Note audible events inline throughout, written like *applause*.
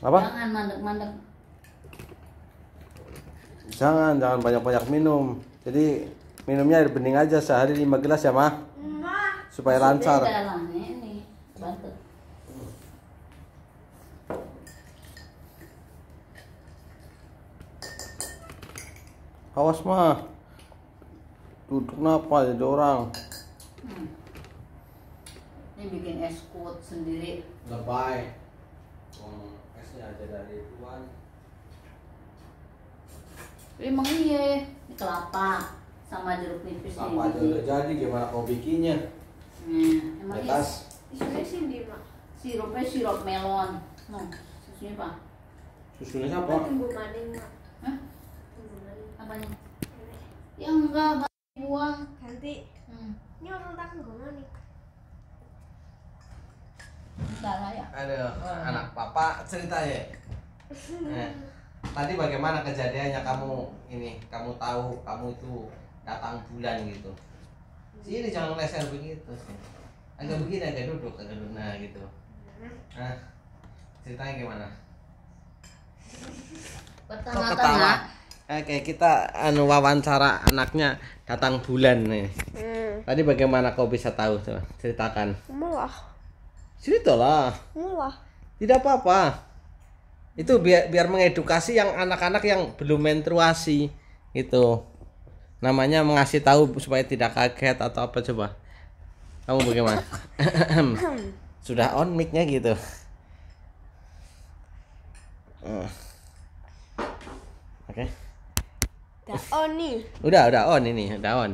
apa jangan mandek-mandek jangan jangan banyak-banyak minum jadi minumnya air bening aja sehari lima gelas ya Ma. supaya lancar ini, awas mah duduk napa jadi orang hmm. ini bikin es kuat sendiri lebay hmm, esnya aja dari tuan emang iya ini kelapa sama jeruk nipis apa aja udah jadi gimana kau bikinnya hmm, emang iya isinya sih di mak sirupnya sirup melon nah susunya apa susunya apa bumbu maning mak Hah? apa nih yang enggak buang ganti hmm. ini orang tanggung nih Bentar saya. Aduh, eh, anak papa ceritanya. Nah, eh, tadi bagaimana kejadiannya kamu ini? Kamu tahu kamu itu datang bulan gitu. Sini jangan leser begitu sih. Agak begini agak duduk, agak duduk nah gitu. Nah, ceritanya gimana? Pertama-tama. Oke, kita anu wawancara anaknya datang bulan nih. Hmm. Tadi bagaimana kau bisa tahu? Coba ceritakan. Malah ceritalah lah tidak apa-apa itu biar biar mengedukasi yang anak-anak yang belum menstruasi itu namanya mengasih tahu supaya tidak kaget atau apa coba kamu bagaimana *coughs* sudah on mic-nya gitu hmm. oke okay. udah on nih udah udah on ini udah on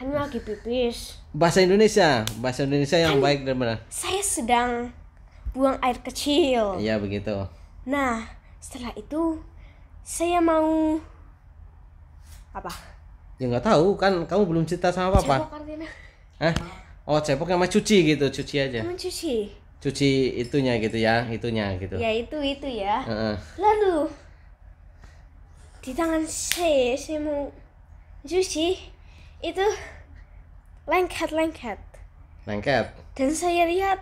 kan lagi pipis bahasa Indonesia bahasa Indonesia yang kan, baik dan benar saya sedang buang air kecil iya begitu nah setelah itu saya mau apa ya nggak tahu kan kamu belum cerita sama papa cepok artinya Hah? oh cepok sama cuci gitu cuci aja cuci cuci itunya gitu ya itunya gitu ya itu itu ya uh -uh. lalu di tangan saya saya mau cuci itu lengket lengket lengket dan saya lihat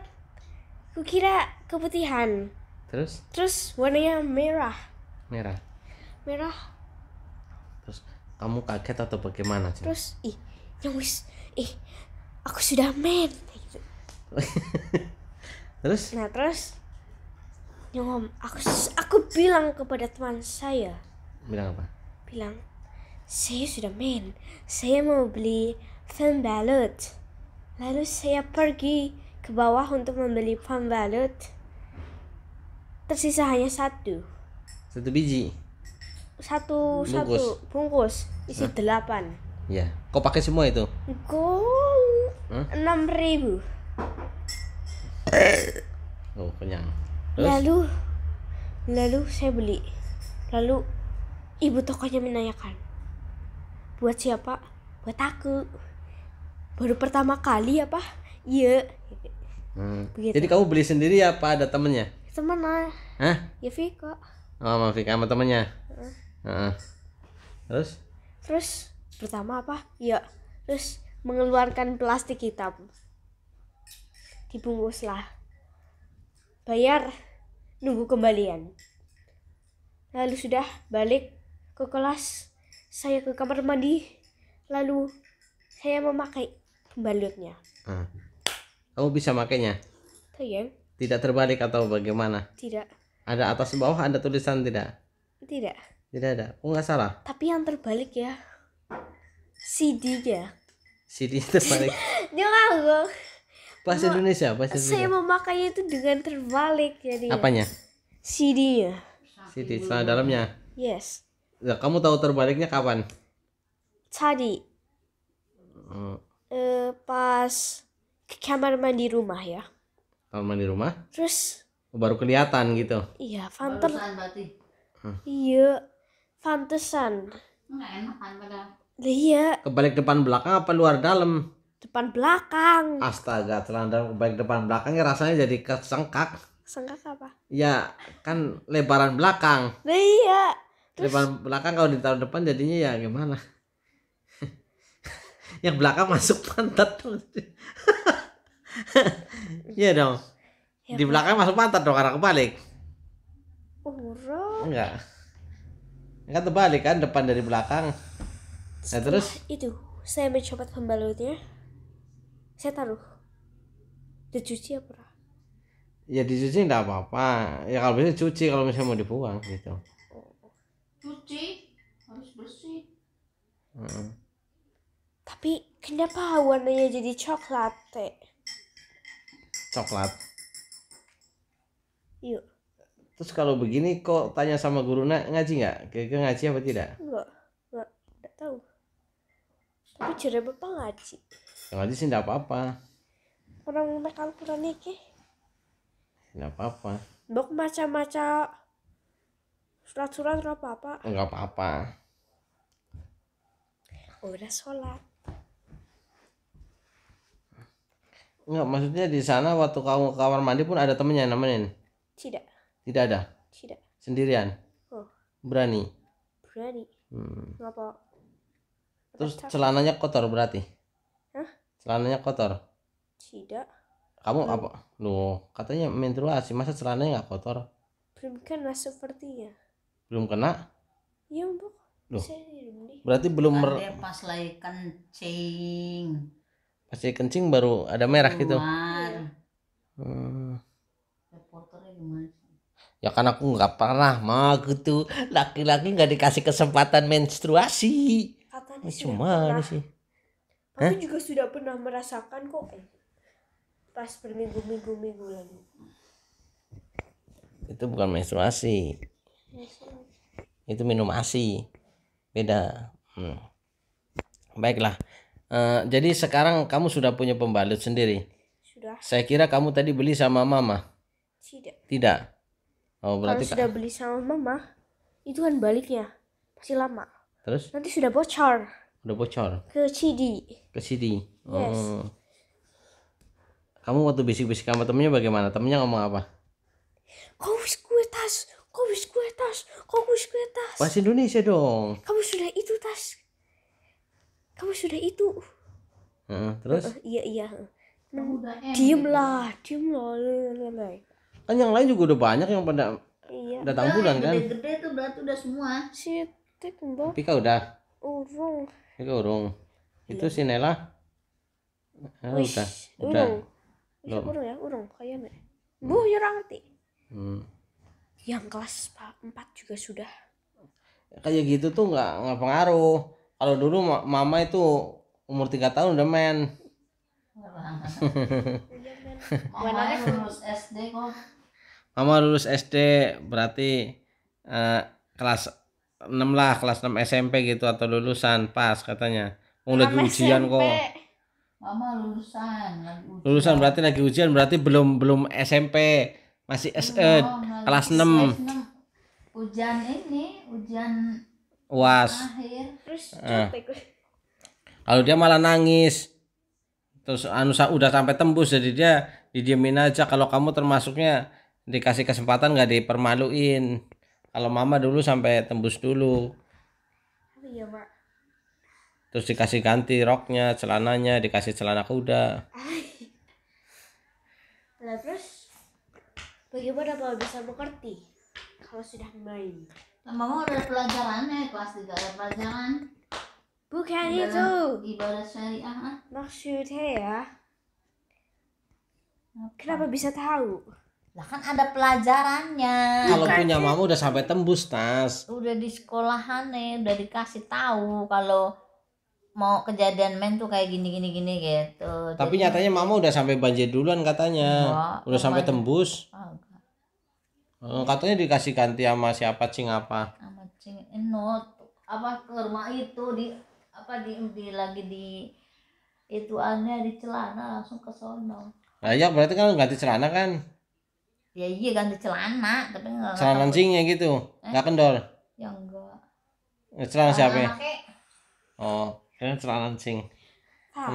kukira keputihan terus terus warnanya merah merah merah terus kamu kaget atau bagaimana terus ih nyawis ih aku sudah men gitu. *laughs* terus nah terus nyom aku aku bilang kepada teman saya bilang apa bilang saya sudah main. Saya mau beli fan balut. Lalu saya pergi ke bawah untuk membeli fan balut. Tersisa hanya satu. Satu biji. Satu bungkus. satu bungkus isi Hah? delapan. Ya, kau pakai semua itu? kau enam ribu. Oh kenyang. Terus? Lalu, lalu saya beli. Lalu ibu tokonya menanyakan, buat siapa buat aku baru pertama kali apa iya hmm. jadi kamu beli sendiri ya apa ada temennya temen lah Hah? ya Viko oh sama Vika sama temennya uh. terus terus pertama apa iya. terus mengeluarkan plastik hitam dibungkus lah. bayar nunggu kembalian lalu sudah balik ke kelas saya ke kamar mandi lalu saya memakai pembalutnya ah. kamu bisa makainya Sayang. tidak terbalik atau bagaimana tidak ada atas bawah ada tulisan tidak tidak tidak ada oh nggak salah tapi yang terbalik ya cd ya CD terbalik *laughs* dia nganggur bahasa Indonesia bahasa Indonesia saya memakainya itu dengan terbalik jadi ya. apanya CD-nya CD celana dalamnya yes Ya, kamu tahu terbaliknya kapan? Tadi. Hmm. Uh, pas ke kamar mandi rumah ya. Kamar mandi rumah? Terus baru kelihatan gitu. Iya, fanter. Iya, fantesan. Enggak enak kan pada. Iya. Kebalik depan belakang apa luar dalam? Depan belakang. Astaga, celana kebalik depan belakangnya rasanya jadi kesengkak. Sengkak apa? Ya, kan lebaran belakang. iya. Terus? depan belakang kalau ditaruh depan jadinya ya gimana *laughs* yang belakang masuk pantat dong *laughs* iya dong ya, di belakang masuk pantat dong karena kebalik urut enggak enggak terbalik kan depan dari belakang nah terus itu saya mencopot pembalutnya saya taruh dicuci apa ya dicuci enggak apa-apa ya kalau bisa cuci kalau misalnya mau dibuang gitu bersih harus bersih hmm. tapi kenapa warnanya jadi coklat teh coklat yuk terus kalau begini kok tanya sama guru nak ngaji nggak kira ngaji apa tidak enggak enggak enggak tahu tapi cerai bapak ngaji ya, ngaji sih enggak apa-apa orang naik kurang nih ya, ke? enggak apa-apa Bok macam-macam. Surat-surat nggak apa-apa. Nggak apa-apa. Udah sholat. Enggak, maksudnya di sana waktu kamu kamar mandi pun ada temennya nemenin? Tidak. Tidak ada? Tidak. Sendirian? Oh. Berani? Berani. Hmm. Apa? Terus celananya kotor berarti? Hah? Celananya kotor? Tidak. Kamu apa? Loh, katanya menstruasi, masa celananya nggak kotor? Belum kan sepertinya belum kena iya bu Loh. berarti belum mer pas lagi kencing pas lagi kencing baru ada merah gitu? Keluar. gitu hmm. ya kan aku nggak pernah mah gitu laki-laki nggak dikasih kesempatan menstruasi Katanya cuma ini sih aku Hah? juga sudah pernah merasakan kok eh, pas berminggu-minggu minggu lagi itu bukan menstruasi itu minum asi beda hmm. baiklah uh, jadi sekarang kamu sudah punya pembalut sendiri sudah saya kira kamu tadi beli sama mama tidak tidak oh berarti kalau sudah beli sama mama itu kan baliknya masih lama terus nanti sudah bocor Sudah bocor ke CD ke CD yes. oh kamu waktu bisik-bisik sama temennya bagaimana temennya ngomong apa kau gue tas kok wis kue tas kok wis kue tas bahasa Indonesia dong kamu sudah itu tas kamu sudah itu uh, terus uh, iya iya diem lah diem lah kan yang lain juga udah banyak yang pada iya. datang bulan kan gede-gede tuh berarti udah semua sih, Tek mbak Pika udah urung Pika urung iya. itu si Nela ah, udah udah urung urung ya urung kayaknya bu ya ngerti hmm yang kelas 4 juga sudah kayak gitu tuh nggak nggak pengaruh kalau dulu mama itu umur tiga tahun udah main mama lulus SD kok mama lulus SD berarti uh, kelas 6 lah kelas 6 SMP gitu atau lulusan pas katanya udah lagi ujian kok mama lulusan lulusan berarti lagi ujian berarti belum belum SMP masih S eh, kelas 6. 6 hujan ini hujan was ah. kalau dia malah nangis terus anu udah sampai tembus jadi dia didiemin aja kalau kamu termasuknya dikasih kesempatan nggak dipermaluin kalau mama dulu sampai tembus dulu oh iya pak terus dikasih ganti roknya celananya dikasih celana kuda terus Bagaimana Mama bisa mengerti kalau sudah main? Mama udah ada pelajarannya kelas tiga ada pelajaran. Bukan ibadah, itu. Ibadah syariah. Ah. Maksudnya ya. Apa? Kenapa bisa tahu? Lah kan ada pelajarannya. Kalau punya mama udah sampai tembus tas. Udah di sekolahan nih, udah dikasih tahu kalau mau kejadian men tuh kayak gini gini gini gitu tapi Jadi, nyatanya mama udah sampai banjir duluan katanya enggak, udah sampai tembus oh, katanya dikasih ganti sama siapa cing apa sama cing enot eh, apa ke rumah itu di apa di, di lagi di itu aneh di celana langsung ke sono nah ya berarti kan ganti celana kan ya iya ganti celana tapi enggak celana cingnya gitu eh? nggak kendor ya enggak celana siapa ya? oh karena celana cing ah.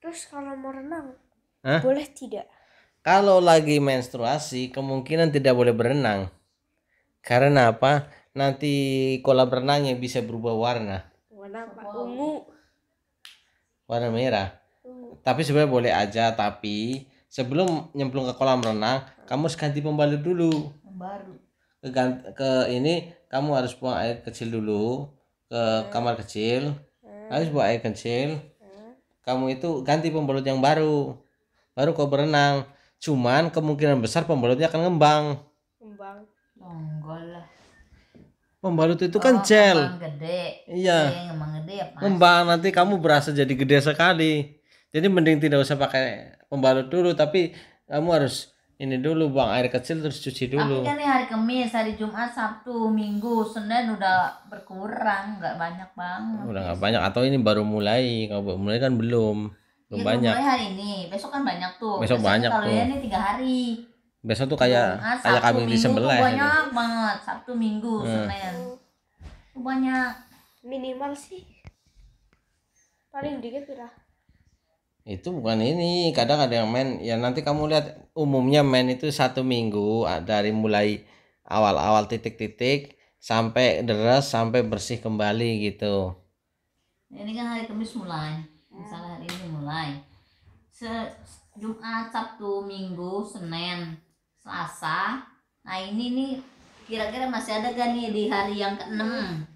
terus kalau mau renang Hah? boleh tidak kalau lagi menstruasi kemungkinan tidak boleh berenang karena apa nanti kolam renangnya bisa berubah warna warna wow. ungu warna merah ungu. tapi sebenarnya boleh aja tapi sebelum nyemplung ke kolam renang kamu harus ganti pembalut dulu baru ke ini kamu harus buang air kecil dulu ke iya. kamar kecil habis buat air kecil hmm. kamu itu ganti pembalut yang baru baru kau berenang cuman kemungkinan besar pembalutnya akan ngembang ngembang monggol pembalut itu kan oh, kan gel gede iya, iya ngembang gede ya nanti kamu berasa jadi gede sekali jadi mending tidak usah pakai pembalut dulu tapi kamu harus ini dulu buang air kecil terus cuci dulu. Tapi kan ini hari Kamis, hari Jumat, Sabtu, Minggu, Senin udah berkurang, nggak banyak banget. Udah nggak banyak atau ini baru mulai, kalau baru mulai kan belum. Belum ya, banyak. Mulai hari ini, besok kan banyak tuh. Besok, besok banyak kalau tuh. Kalau ini tiga hari. Besok tuh kayak Jumat, kayak kami di sebelah. Banyak ini. Gitu. banget, Sabtu, Minggu, hmm. Senin. Banyak. Minimal sih. Paling dikit lah itu bukan ini kadang ada yang main ya nanti kamu lihat umumnya main itu satu minggu dari mulai awal-awal titik-titik sampai deras sampai bersih kembali gitu ini kan hari Kamis mulai misalnya hari ini mulai Se Jumat Sabtu Minggu Senin Selasa nah ini nih kira-kira masih ada gak nih di hari yang keenam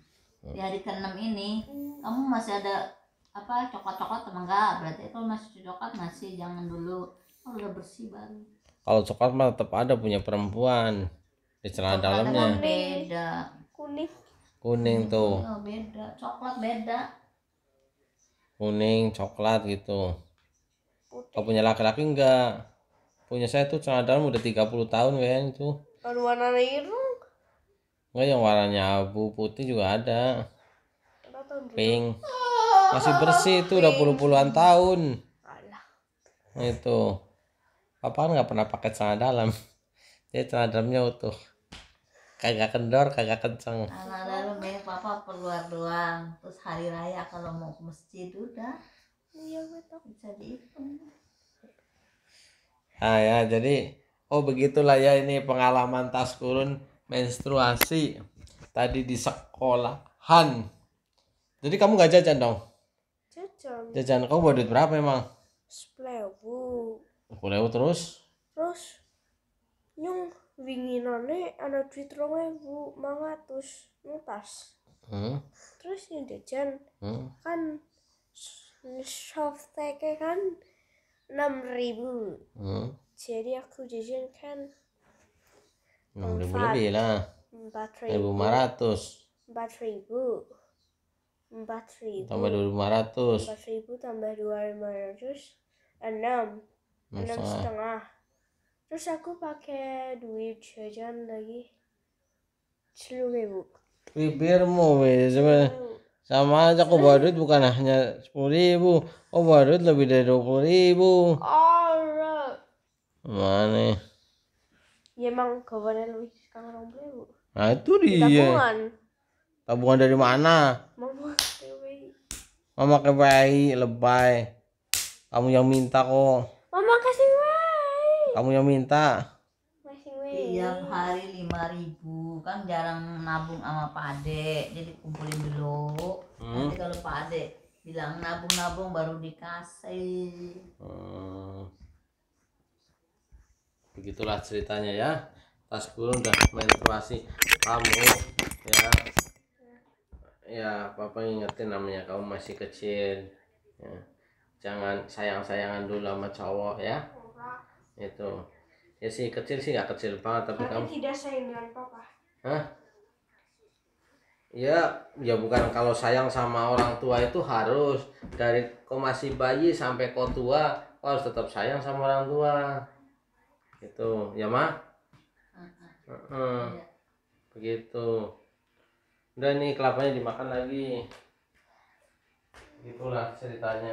di hari keenam ini kamu masih ada apa coklat-coklat enggak berarti itu masih coklat masih jangan dulu oh, udah bersih baru kalau coklat mah tetap ada punya perempuan di celana dalamnya beda kuning kuning tuh oh, beda coklat beda kuning coklat gitu kalau punya laki-laki enggak punya saya tuh celana dalam udah 30 tahun kan itu kalau warna biru enggak yang warnanya abu putih juga ada pink masih bersih itu udah puluh-puluhan tahun Alah. itu papa nggak pernah pakai celana dalam jadi *laughs* celana dalamnya utuh kagak kendor kagak kenceng celana dalam ya papa keluar doang terus hari raya kalau mau ke masjid udah iya betul bisa dihitung ah ya jadi oh begitulah ya ini pengalaman tas kurun menstruasi tadi di sekolahan jadi kamu gak jajan dong jam jajan kau buat duit berapa emang sepuluh sepuluh terus terus nyung winginane ada duit rong ewu mangatus nutas hmm? terus yang jajan hmm? kan softtek kan enam ribu hmm? jadi aku jajan kan enam ribu lebih lah empat ribu lima ratus empat ribu empat ribu tambah dua lima ratus empat ribu tambah dua lima ratus enam enam setengah terus aku pakai duit jajan lagi sepuluh ribu bibirmu coba sama aja aku bawa duit bukan hanya sepuluh ribu oh bawa duit lebih dari dua puluh ribu alright mana ya emang kabarnya lebih sekarang dua ribu nah itu dia Kita Tabungan dari mana? Mama kebayi, Mama KPI lebay. Kamu yang minta kok. Mama kasih bayi. Kamu yang minta. Tiap iya, hari lima ribu kan jarang nabung sama Ade, jadi kumpulin dulu. Hmm? Nanti kalau Pak Ade bilang nabung-nabung baru dikasih. Hmm. Begitulah ceritanya ya. Tas guru dan menstruasi kamu ya ya papa ingetin namanya kamu masih kecil ya. jangan sayang-sayangan dulu sama cowok ya itu ya sih kecil sih nggak kecil banget tapi, tapi kamu tidak sayang dengan papa Hah? ya ya bukan kalau sayang sama orang tua itu harus dari kau masih bayi sampai kau tua kau harus tetap sayang sama orang tua itu ya mah uh -huh. uh -huh. begitu udah nih kelapanya dimakan lagi gitulah ceritanya